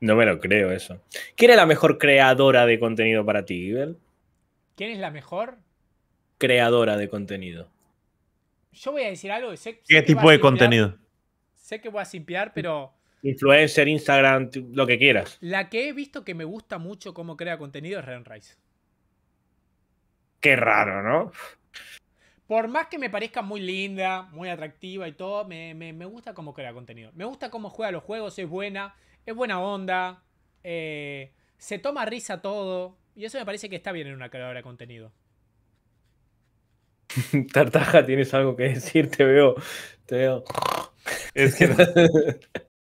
No me lo creo eso. ¿Quién es la mejor creadora de contenido para ti, Ibel? ¿Quién es la mejor? Creadora de contenido. Yo voy a decir algo. ¿Qué tipo de contenido? Sé que voy a simpiar, pero. Influencer, Instagram, lo que quieras. La que he visto que me gusta mucho cómo crea contenido es Renrise. Qué raro, ¿no? Por más que me parezca muy linda, muy atractiva y todo, me, me gusta cómo crea contenido. Me gusta cómo juega los juegos, es buena, es buena onda, eh, se toma risa todo, y eso me parece que está bien en una creadora de contenido. Tartaja, tienes algo que decir, te veo. Te veo. Es que